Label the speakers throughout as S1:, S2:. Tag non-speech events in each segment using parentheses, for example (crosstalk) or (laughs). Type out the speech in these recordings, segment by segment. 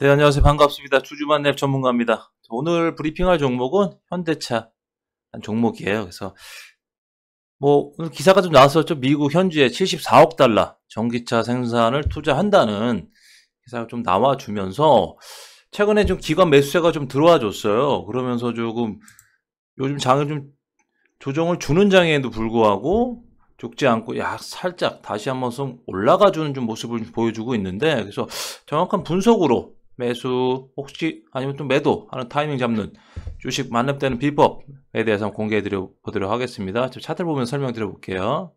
S1: 네, 안녕하세요. 반갑습니다. 주주만 랩 전문가입니다. 오늘 브리핑할 종목은 현대차 종목이에요. 그래서 뭐 오늘 기사가 좀 나왔었죠. 미국 현지에 74억 달러 전기차 생산을 투자한다는 기사가 좀 나와주면서 최근에 좀 기관 매수세가 좀 들어와 줬어요. 그러면서 조금 요즘 장을 좀 조정을 주는 장에도 불구하고 죽지 않고 약 살짝 다시 한번 좀 올라가 주는 좀 모습을 보여주고 있는데 그래서 정확한 분석으로 매수 혹시 아니면 좀 매도 하는 타이밍 잡는 주식 만렙되는 비법에 대해서 공개해 드려 보도록 하겠습니다. 지금 차트를 보면 설명드려 볼게요.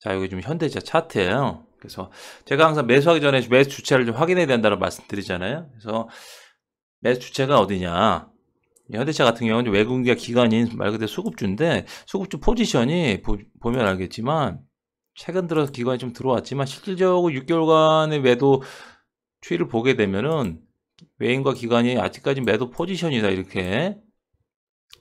S1: 자, 여기 지금 현대차 차트예요. 그래서 제가 항상 매수하기 전에 매수 주체를 좀 확인해야 된다는 말씀드리잖아요. 그래서 매수 주체가 어디냐? 현대차 같은 경우는 외국인과 기관인 말 그대로 수급주인데 수급주 포지션이 보, 보면 알겠지만 최근 들어서 기관이 좀 들어왔지만 실질적으로 6개월간의 매도 추이를 보게 되면은 외인과 기관이 아직까지 매도 포지션이다 이렇게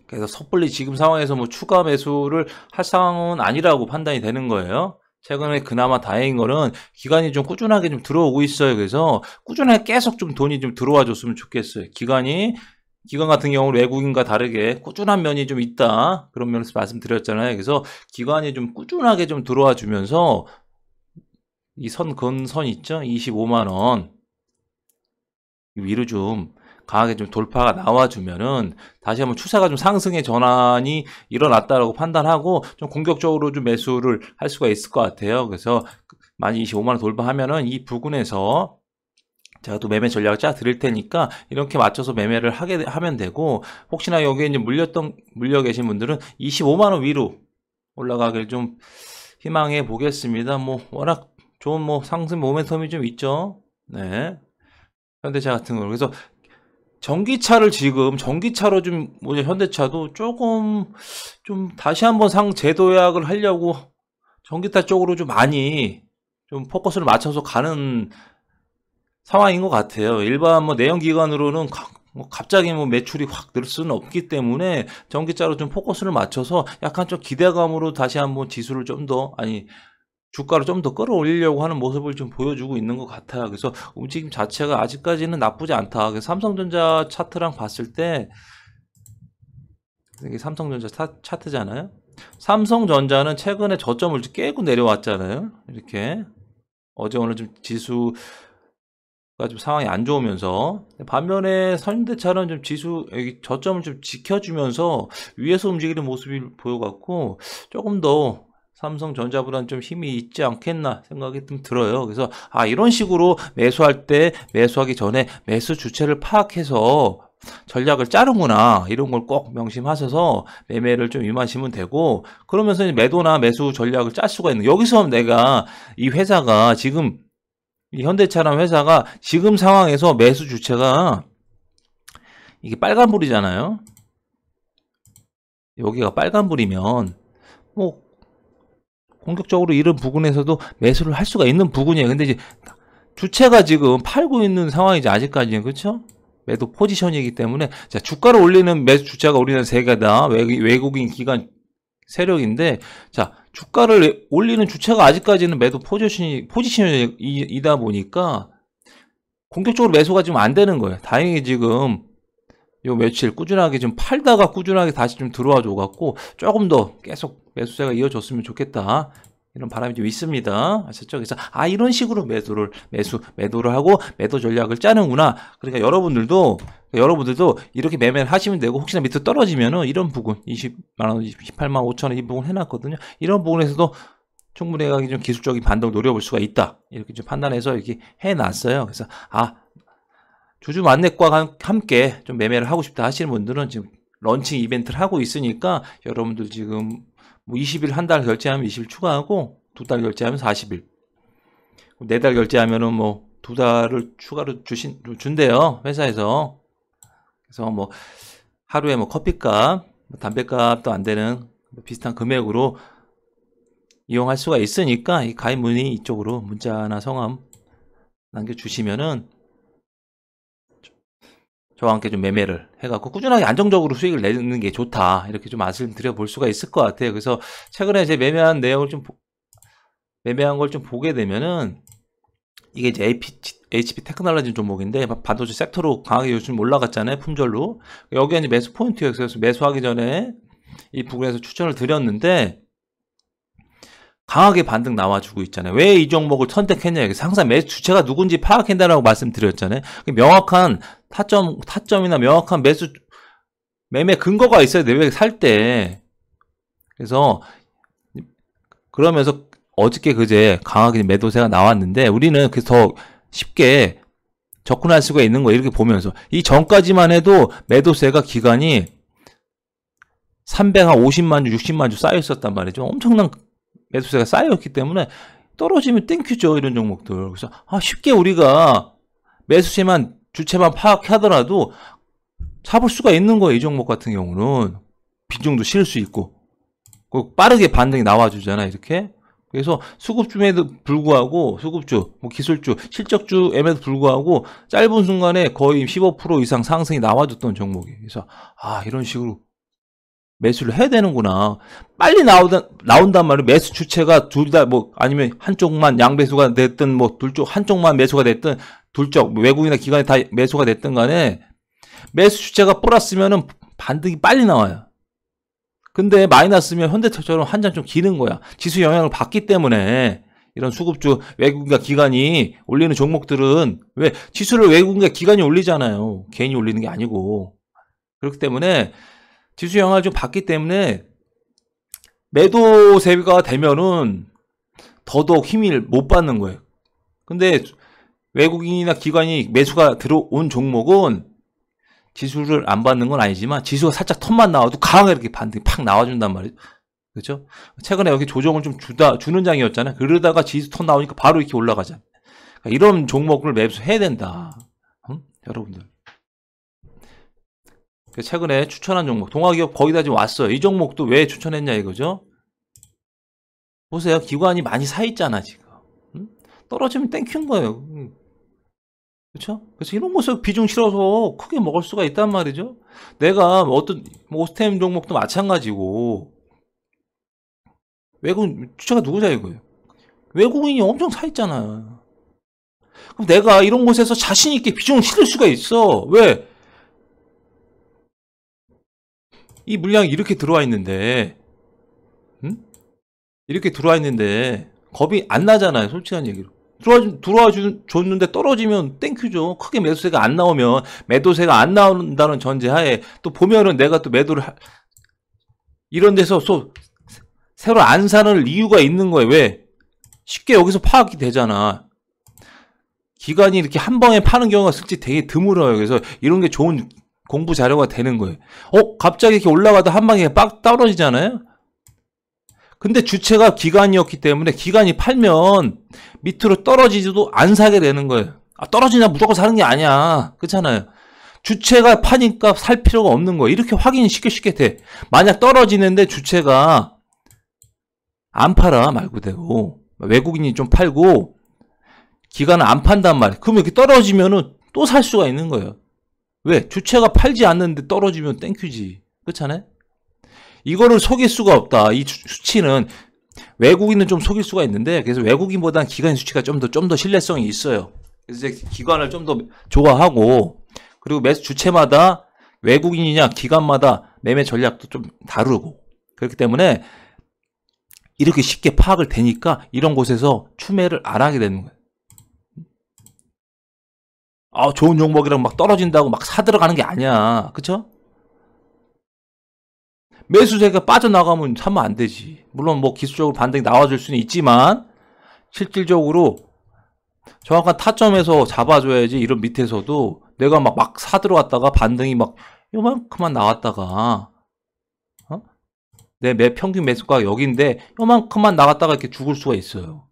S1: 그래서 섣불리 지금 상황에서 뭐 추가 매수를 할 상황은 아니라고 판단이 되는 거예요. 최근에 그나마 다행인 거는 기관이좀 꾸준하게 좀 들어오고 있어요. 그래서 꾸준하게 계속 좀 돈이 좀 들어와 줬으면 좋겠어요. 기간이 기관 같은 경우는 외국인과 다르게 꾸준한 면이 좀 있다. 그런 면에서 말씀드렸잖아요. 그래서 기관이 좀 꾸준하게 좀 들어와 주면서 이 선 건선 선 있죠? 25만 원 위로 좀 강하게 좀 돌파가 나와주면은 다시 한번 추세가 좀 상승의 전환이 일어났다라고 판단하고 좀 공격적으로 좀 매수를 할 수가 있을 것 같아요. 그래서 만 25만 원 돌파하면은 이 부근에서 제가 또 매매 전략을 짜 드릴 테니까 이렇게 맞춰서 매매를 하게 하면 되고 혹시나 여기에 이제 물렸던 물려 계신 분들은 25만 원 위로 올라가길 좀 희망해 보겠습니다. 뭐 워낙 좋은 뭐 상승 모멘텀이 좀 있죠. 네. 현대차 같은 걸우 그래서 전기차를 지금 전기차로 좀 뭐냐 현대차도 조금 좀 다시 한번 상 재도약을 하려고 전기차 쪽으로 좀 많이 좀 포커스를 맞춰서 가는 상황인 것 같아요. 일반 뭐 내연기관으로는 뭐 갑자기 뭐 매출이 확 늘 수는 없기 때문에 전기차로 좀 포커스를 맞춰서 약간 좀 기대감으로 다시 한번 지수를 좀 더 아니 주가를 좀 더 끌어올리려고 하는 모습을 좀 보여주고 있는 것 같아요. 그래서 움직임 어, 자체가 아직까지는 나쁘지 않다. 그래서 삼성전자 차트랑 봤을 때 이게 삼성전자 차트잖아요. 삼성전자는 최근에 저점을 깨고 내려왔잖아요. 이렇게 어제 오늘 좀 지수 가좀 상황이 안 좋으면서 반면에 현대차는 좀 지수 저점을 좀 지켜주면서 위에서 움직이는 모습을 보여갖고 조금 더 삼성전자보다는 좀 힘이 있지 않겠나 생각이 좀 들어요. 그래서 아 이런 식으로 매수할 때 매수하기 전에 매수 주체를 파악해서 전략을 짜는구나 이런 걸 꼭 명심하셔서 매매를 좀 임하시면 되고 그러면서 매도나 매수 전략을 짤 수가 있는 여기서 내가 이 회사가 지금 이 현대차라는 회사가 지금 상황에서 매수 주체가 이게 빨간불이잖아요 여기가 빨간불이면 뭐 본격적으로 이런 부분에서도 매수를 할 수가 있는 부분이에요. 근데 이제 주체가 지금 팔고 있는 상황이지 아직까지는 그렇죠? 매도 포지션이기 때문에 자 주가를 올리는 매수 주체가 우리는 세 개다 외국인 기관 세력인데 자 주가를 올리는 주체가 아직까지는 매도 포지션이 포지션이다 보니까 공격적으로 매수가 지금 안 되는 거예요. 다행히 지금 요 며칠 꾸준하게 좀 팔다가 꾸준하게 다시 좀 들어와 줘갖고 조금 더 계속 매수세가 이어졌으면 좋겠다. 이런 바람이 좀 있습니다. 아셨죠? 그래서 아 이런 식으로 매도를 매수 매도를 하고 매도 전략을 짜는구나. 그러니까 여러분들도 여러분들도 이렇게 매매를 하시면 되고 혹시나 밑으로 떨어지면은 이런 부분 20만 원, 28만 5천 원 이 부분 해놨거든요. 이런 부분에서도 충분히 좀 기술적인 반등을 노려볼 수가 있다. 이렇게 좀 판단해서 이렇게 해놨어요. 그래서 아 주주 만렙과 함께 좀 매매를 하고 싶다 하시는 분들은 지금 런칭 이벤트를 하고 있으니까 여러분들 지금 뭐 20일 한 달 결제하면 20일 추가하고 두 달 결제하면 40일 네 달 결제하면은 뭐 두 달을 추가로 주신 준대요 회사에서 그래서 뭐 하루에 뭐 커피값 뭐 담배값도 안 되는 비슷한 금액으로 이용할 수가 있으니까 이 가입 문의 이쪽으로 문자나 성함 남겨주시면은 저와 함께 좀 매매를 해갖고 꾸준하게 안정적으로 수익을 내는 게 좋다 이렇게 좀 말씀드려 볼 수가 있을 것 같아요. 그래서 최근에 제 매매한 내용을 좀 매매한 걸 좀 보게 되면은 이게 이제 AP, HP 테크놀로지 종목인데 반도체 섹터로 강하게 요즘 올라갔잖아요 품절로 여기가 이제 매수 포인트였어요. 그래서 매수하기 전에 이 부분에서 추천을 드렸는데 강하게 반등 나와주고 있잖아요. 왜 이 종목을 선택했냐 항상 매수 주체가 누군지 파악한다라고 말씀드렸잖아요. 명확한 타점 타점이나 명확한 매수 매매 근거가 있어야 내외 살때 그래서 그러면서 어저께 그제 강하게 매도세가 나왔는데 우리는 그래서 더 쉽게 접근할 수가 있는 거 이렇게 보면서 이 전까지만 해도 매도세가 기간이 350만 주, 60만 주 쌓여 있었단 말이죠. 엄청난 매수세가 쌓여있기 때문에 떨어지면 땡큐죠. 이런 종목들. 그래서 아, 쉽게 우리가 매수세만 주체만 파악하더라도 잡을 수가 있는 거예요. 이 종목 같은 경우는 빈종도 실을 수 있고 그 빠르게 반등이 나와주잖아요. 이렇게 그래서 수급주에도 불구하고 수급주, 뭐 기술주, 실적주에도 불구하고 짧은 순간에 거의 15% 이상 상승이 나와줬던 종목이 그래서 아 이런 식으로 매수를 해야 되는구나. 빨리 나오다, 나온단 말이에요. 매수 주체가 둘 다 뭐, 아니면 한쪽만 양배수가 됐든, 뭐, 둘 쪽, 한쪽만 매수가 됐든, 둘 쪽, 외국이나 기관이 다 매수가 됐든 간에, 매수 주체가 뿌랐으면은 반등이 빨리 나와요. 근데 마이너스면 현대차처럼 한 장좀 기는 거야. 지수 영향을 받기 때문에, 이런 수급주 외국인과 기관이 올리는 종목들은, 왜, 지수를 외국인과 기관이 올리잖아요. 개인이 올리는 게 아니고. 그렇기 때문에, 지수 영향을 좀 받기 때문에 매도세가 비 되면은 더더욱 힘을 못 받는 거예요. 근데 외국인이나 기관이 매수가 들어온 종목은 지수를 안 받는 건 아니지만 지수가 살짝 턴만 나와도 강하게 이렇게 반등이 팍 나와준단 말이죠. 그렇죠? 최근에 여기 조정을 좀 주다 주는 장이었잖아요. 그러다가 지수 턴 나오니까 바로 이렇게 올라가잖아요. 그러니까 이런 종목을 매수해야 된다. 응? 여러분들. 그 최근에 추천한 종목 동아기업 거의 다 지금 왔어요. 이 종목도 왜 추천했냐 이거죠. 보세요. 기관이 많이 사 있잖아 지금. 음? 떨어지면 땡큐인 거예요. 그렇죠? 그래서 이런 곳에 비중 실어서 크게 먹을 수가 있단 말이죠. 내가 뭐 어떤 뭐 오스템 종목도 마찬가지고 외국인 주체가 누구자 이거예요. 외국인이 엄청 사 있잖아. 요 그럼 내가 이런 곳에서 자신 있게 비중을 실을 수가 있어. 왜? 이 물량이 이렇게 들어와 있는데 음? 이렇게 들어와 있는데 겁이 안 나잖아요 솔직한 얘기로 들어와, 들어와 주, 줬는데 떨어지면 땡큐죠 크게 매수세가 안 나오면 매도세가 안 나온다는 전제하에 또 보면은 내가 또 매도를 하, 이런 데서 또 새로 안 사는 이유가 있는 거예요 왜 쉽게 여기서 파악이 되잖아 기간이 이렇게 한방에 파는 경우가 솔직히 되게 드물어요 그래서 이런 게 좋은 공부 자료가 되는 거예요. 어? 갑자기 이렇게 올라가도한 방에 빡 떨어지잖아요? 근데 주체가 기간이었기 때문에 기간이 팔면 밑으로 떨어지지도 안 사게 되는 거예요. 아, 떨어지냐 무조건 사는 게 아니야. 그렇잖아요. 주체가 파니까 살 필요가 없는 거예요. 이렇게 확인이 쉽게 쉽게 돼. 만약 떨어지는데 주체가 안 팔아 말고 되고 외국인이 좀 팔고 기간을 안 판단 말이에요. 그러면 이렇게 떨어지면은 또 살 수가 있는 거예요. 왜? 주체가 팔지 않는데 떨어지면 땡큐지. 그렇잖아요? 이거를 속일 수가 없다. 이 수치는 외국인은 좀 속일 수가 있는데 그래서 외국인보다는 기관 수치가 좀 더 좀 더 신뢰성이 있어요. 그래서 이제 기관을 좀 더좋아하고 그리고 매 주체마다 외국인이냐 기관마다 매매 전략도 좀 다르고 그렇기 때문에 이렇게 쉽게 파악을 되니까 이런 곳에서 추매를 안 하게 되는 거예요. 아, 좋은 종목이랑 막 떨어진다고 막 사들어가는 게 아니야. 그쵸? 매수세가 빠져나가면 사면 안 되지. 물론 뭐 기술적으로 반등이 나와줄 수는 있지만, 실질적으로 정확한 타점에서 잡아줘야지 이런 밑에서도 내가 막, 막 사들어왔다가 반등이 막 요만큼만 나왔다가, 어? 내 매, 평균 매수가 여기인데 요만큼만 나갔다가 이렇게 죽을 수가 있어요.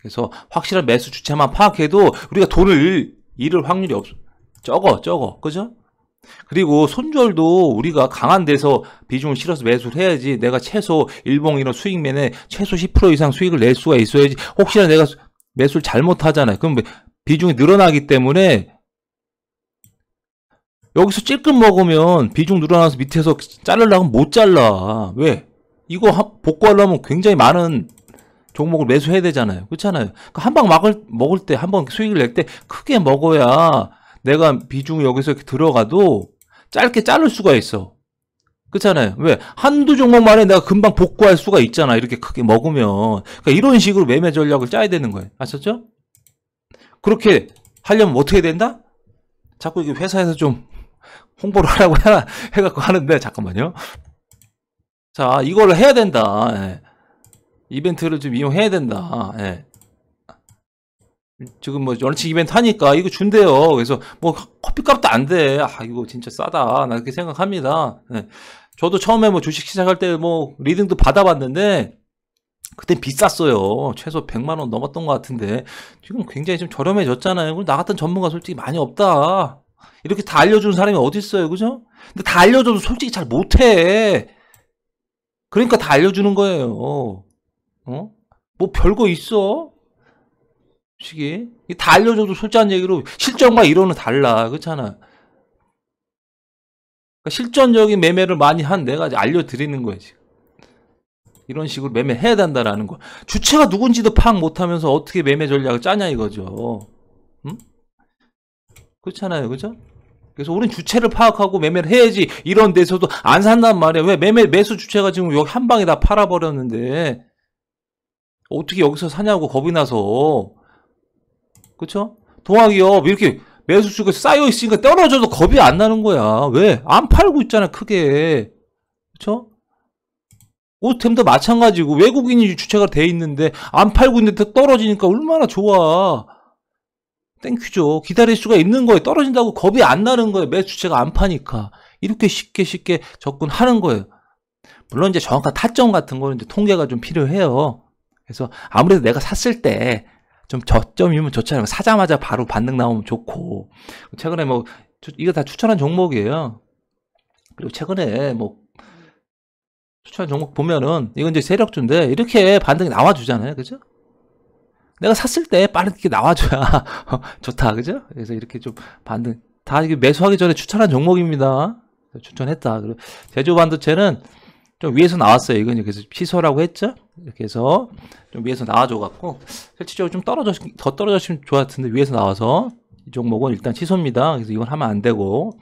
S1: 그래서 확실한 매수 주체만 파악해도 우리가 돈을 잃을 확률이 없 적어 적어 그죠? 그리고 손절도 우리가 강한 데서 비중을 실어서 매수를 해야지 내가 최소 일봉 이런 수익면에 최소 10% 이상 수익을 낼 수가 있어야지 혹시나 내가 매수를 잘못하잖아요. 그럼 비중이 늘어나기 때문에 여기서 찔끔 먹으면 비중 늘어나서 밑에서 자르려면 못 잘라. 왜? 이거 복구하려면 굉장히 많은 종목을 매수해야 되잖아요. 그렇잖아요. 그러니까 한방 막을 먹을 때한 번 수익을 낼 때 크게 먹어야 내가 비중 여기서 이렇게 들어가도 짧게 자를 수가 있어. 그렇잖아요. 왜? 한두 종목만에 내가 금방 복구할 수가 있잖아. 이렇게 크게 먹으면. 그러니까 이런 식으로 매매 전략을 짜야 되는 거예요. 아셨죠? 그렇게 하려면 어떻게 된다? 자꾸 이게 회사에서 좀 홍보를 하라고 (laughs) 해갖고 하는데, 잠깐만요. 자, 이걸 해야 된다. 예. 이벤트를 좀 이용해야 된다. 예. 지금 뭐 런칭 이벤트 하니까 이거 준대요. 그래서 뭐 커피값도 안 돼. 아 이거 진짜 싸다. 나 그렇게 생각합니다. 예. 저도 처음에 뭐 주식 시작할 때 뭐 리딩도 받아봤는데 그때 비쌌어요. 최소 100만 원 넘었던 것 같은데 지금 굉장히 좀 저렴해졌잖아요. 나 같은 전문가 솔직히 많이 없다. 이렇게 다 알려주는 사람이 어디 있어요, 그죠? 근데 다 알려줘도 솔직히 잘 못해. 그러니까 다 알려주는 거예요. 어? 뭐 별거 있어? 시기. 다 알려줘도 솔직한 얘기로 실전과 이론은 달라. 그렇잖아. 그러니까 실전적인 매매를 많이 한 내가 알려드리는 거지. 이런 식으로 매매해야 된다라는 거. 주체가 누군지도 파악 못하면서 어떻게 매매 전략을 짜냐 이거죠. 음? 그렇잖아요. 그죠? 그래서 우린 주체를 파악하고 매매를 해야지 이런 데서도 안 산단 말이야. 왜 매매 매수 주체가 지금 여기 한 방에 다 팔아버렸는데 어떻게 여기서 사냐고 겁이 나서 그쵸? 동학이요 이렇게 매수수가 쌓여있으니까 떨어져도 겁이 안 나는 거야 왜? 안 팔고 있잖아 크게 그쵸? 오템도 마찬가지고 외국인이 주체가 돼 있는데 안 팔고 있는데 떨어지니까 얼마나 좋아 땡큐죠 기다릴 수가 있는 거예요 떨어진다고 겁이 안 나는 거예요 매 주체가 안 파니까 이렇게 쉽게 쉽게 접근하는 거예요 물론 이제 정확한 타점 같은 거는 이제 통계가 좀 필요해요 그래서 아무래도 내가 샀을 때 좀 저점이면 좋잖아요. 사자마자 바로 반등 나오면 좋고 최근에 뭐 이거 다 추천한 종목이에요. 그리고 최근에 뭐 추천 한 종목 보면은 이건 이제 세력주인데 이렇게 반등이 나와주잖아요, 그죠? 내가 샀을 때 빠르게 나와줘야 (laughs) 좋다, 그죠? 그래서 이렇게 좀 반등 다 이게 매수하기 전에 추천한 종목입니다. 추천했다. 그리고 제조 반도체는 좀 위에서 나왔어요. 이건 그래서 시소라고 했죠. 이렇게 해서 좀 위에서 나와줘 갖고 실질적으로 좀 떨어져 더 떨어졌으면 좋았는데 위에서 나와서 이 종목은 일단 취소입니다. 그래서 이건 하면 안 되고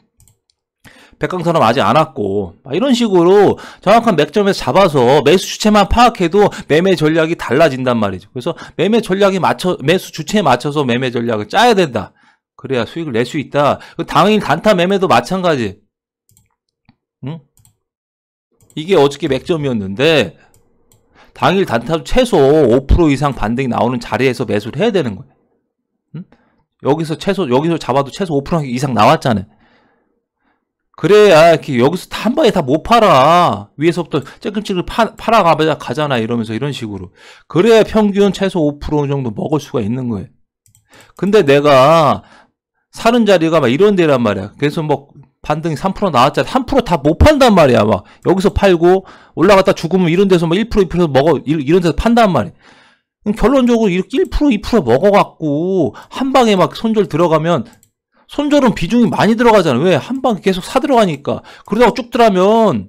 S1: 백강산업 아직 안 왔고 이런 식으로 정확한 맥점에서 잡아서 매수 주체만 파악해도 매매 전략이 달라진단 말이죠. 그래서 매매 전략이 맞춰 매수 주체에 맞춰서 매매 전략을 짜야 된다. 그래야 수익을 낼 수 있다. 그 당연히 단타 매매도 마찬가지. 이게 어저께 맥점이었는데 당일 단타도 최소 5% 이상 반등이 나오는 자리에서 매수를 해야 되는 거예요. 음? 여기서 최소 여기서 잡아도 최소 5% 이상 나왔잖아요. 그래야 여기서 한 번에 다 못 팔아 위에서부터 조금씩 팔아 가자 가잖아 이러면서 이런 식으로 그래야 평균 최소 5% 정도 먹을 수가 있는 거예요. 근데 내가 사는 자리가 막 이런 데란 말이야. 그래서 뭐 반등이 3% 나왔잖아. 3%다 못 판단 말이야. 막 여기서 팔고 올라갔다 죽으면 이런 데서 막 1%, 2% 먹어 이런 데서 판단 말이야. 결론적으로 이렇게 1% 2% 먹어갖고 한 방에 막 손절 들어가면 손절은 비중이 많이 들어가잖아. 왜? 한 방 계속 사 들어가니까. 그러다가 쭉 들어가면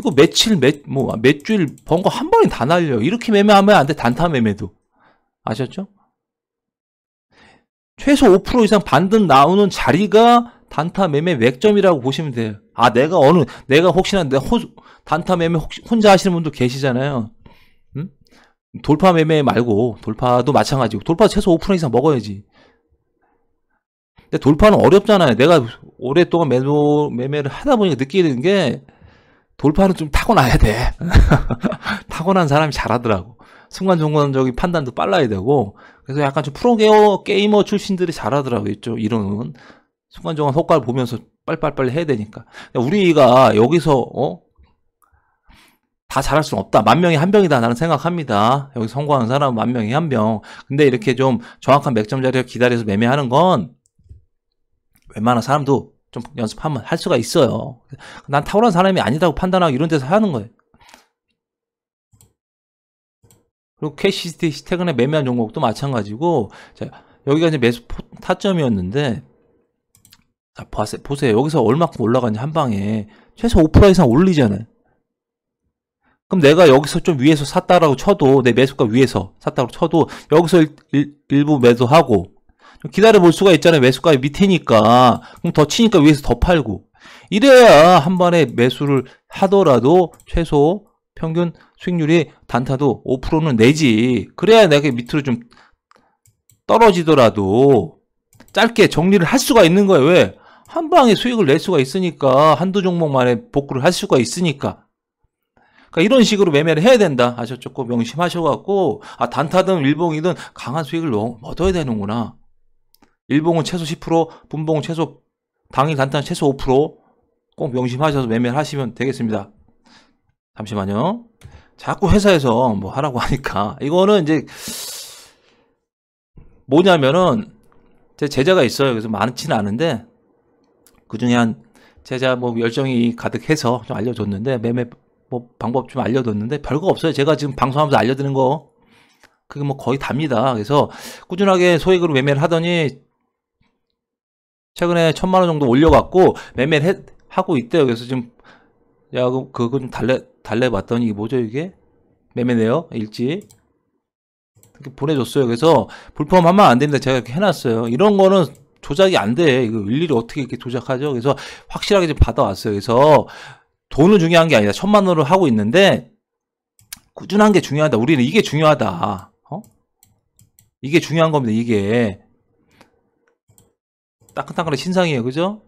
S1: 이거 며칠, 몇, 뭐, 몇 주일 번 거한 번에 다 날려. 이렇게 매매하면 안 돼. 단타 매매도. 아셨죠? 최소 5% 이상 반등 나오는 자리가 단타 매매 맥점이라고 보시면 돼요. 아, 내가 어느, 내가 혹시나 내 호, 단타 매매 혹시 혼자 하시는 분도 계시잖아요. 음? 돌파 매매 말고, 돌파도 마찬가지고, 돌파 최소 5% 이상 먹어야지. 근데 돌파는 어렵잖아요. 내가 오랫동안 매도, 매매를 하다 보니까 느끼는 게, 돌파는 좀 타고나야 돼. (laughs) 타고난 사람이 잘하더라고. 순간중간적인 판단도 빨라야 되고, 그래서 약간 좀 프로게어 게이머 출신들이 잘하더라고요. 이쪽 이론은. 순간적인 효과를 보면서 빨빨빨리 해야 되니까. 우리가 여기서, 어? 다 잘할 수는 없다. 만 명이 한 명이다. 나는 생각합니다. 여기 성공하는 사람은 만 명이 한 명. 근데 이렇게 좀 정확한 맥점 자리를 기다려서 매매하는 건 웬만한 사람도 좀 연습하면 할 수가 있어요. 난 탁월한 사람이 아니다고 판단하고 이런 데서 하는 거예요. 그리고 캐시 시태그의 매매한 종목도 마찬가지고, 자, 여기가 이제 매수 타점이었는데, 자, 보세요. 여기서 얼마큼 올라가냐, 한 방에. 최소 5% 이상 올리잖아요. 그럼 내가 여기서 좀 위에서 샀다라고 쳐도, 내 매수가 위에서 샀다고 쳐도, 여기서 일, 일부 매도하고, 기다려 볼 수가 있잖아요. 매수가 밑이니까. 그럼 더 치니까 위에서 더 팔고. 이래야 한 번에 매수를 하더라도 최소 평균 수익률이 단타도 5%는 내지. 그래야 내가 밑으로 좀 떨어지더라도 짧게 정리를 할 수가 있는 거예요. 왜? 한 방에 수익을 낼 수가 있으니까 한두 종목만에 복구를 할 수가 있으니까 그러니까 이런 식으로 매매를 해야 된다 아셨죠? 꼭 명심하셔갖고 아 단타든 일봉이든 강한 수익을 얻어야 되는구나 일봉은 최소 10% 분봉은 최소 당일 단타는 최소 5%꼭 명심하셔서 매매를 하시면 되겠습니다 잠시만요 자꾸 회사에서 뭐 하라고 하니까 이거는 이제 뭐냐면은 제 제자가 있어요 그래서 많지는 않은데 그 중에 한 제자 뭐 열정이 가득해서 좀 알려줬는데 매매 뭐 방법 좀 알려줬는데 별거 없어요. 제가 지금 방송하면서 알려드리는 거 그게 뭐 거의 답니다. 그래서 꾸준하게 소액으로 매매를 하더니 최근에 천만 원 정도 올려갖고 매매를 해, 하고 있대요. 그래서 지금 야 그럼 그거 좀 달래 달래 봤더니 이게 뭐죠 이게 매매네요 일지 이렇게 보내줬어요. 그래서 불펌하면 안 됩니다. 제가 이렇게 해놨어요. 이런 거는 조작이 안 돼. 이거 일일이 어떻게 이렇게 조작하죠? 그래서 확실하게 좀 받아왔어요. 그래서 돈은 중요한 게 아니다. 천만 원로 하고 있는데 꾸준한 게 중요하다. 우리는 이게 중요하다. 어? 이게 중요한 겁니다. 이게 따끈따끈한 신상이에요. 그죠?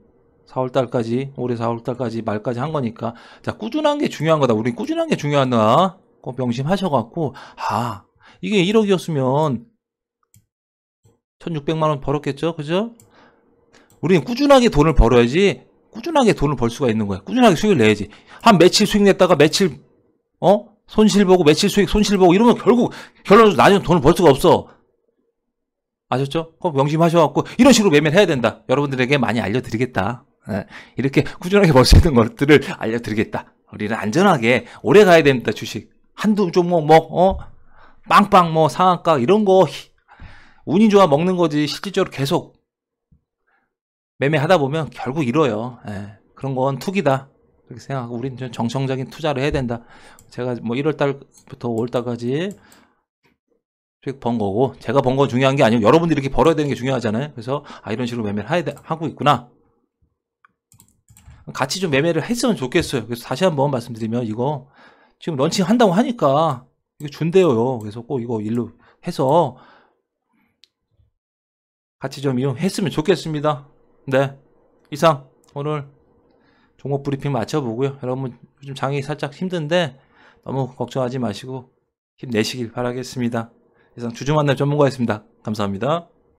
S1: 4월달까지 올해 4월달까지 말까지 한 거니까 자 꾸준한 게 중요한 거다 우리 꾸준한 게 중요하나 꼭 명심하셔갖고 아 이게 1억이었으면 1600만원 벌었겠죠? 그죠? 우리는 꾸준하게 돈을 벌어야지 꾸준하게 돈을 벌 수가 있는 거야. 꾸준하게 수익을 내야지. 한 며칠 수익 냈다가 며칠 어? 손실 보고 며칠 수익 손실 보고 이러면 결국 결론은 나중에 돈을 벌 수가 없어. 아셨죠? 꼭 명심하셔갖고 이런 식으로 매매를 해야 된다. 여러분들에게 많이 알려드리겠다. 예. 이렇게 꾸준하게 벌 수 있는 것들을 알려드리겠다. 우리는 안전하게 오래 가야 됩니다. 주식 한두 종목 뭐, 뭐 어? 빵빵 뭐 상한가 이런 거 운이 좋아 먹는 거지 실질적으로 계속 매매하다 보면 결국 잃어요. 예, 그런 건 투기다. 그렇게 생각하고 우리는 정성적인 투자를 해야 된다. 제가 뭐 1월 달부터 5월 달까지 번 거고 제가 번 건 중요한 게 아니고 여러분들이 이렇게 벌어야 되는 게 중요하잖아요. 그래서 아 이런 식으로 매매를 하, 하고 있구나. 같이 좀 매매를 했으면 좋겠어요. 그래서 다시 한번 말씀드리면 이거 지금 런칭 한다고 하니까 이거 준대요. 그래서 꼭 이거 일로 해서 같이 좀 이용했으면 좋겠습니다. 네. 이상 오늘 종목 브리핑 마쳐보고요. 여러분 요즘 장이 살짝 힘든데 너무 걱정하지 마시고 힘내시길 바라겠습니다. 이상 주주 만남 전문가였습니다. 감사합니다.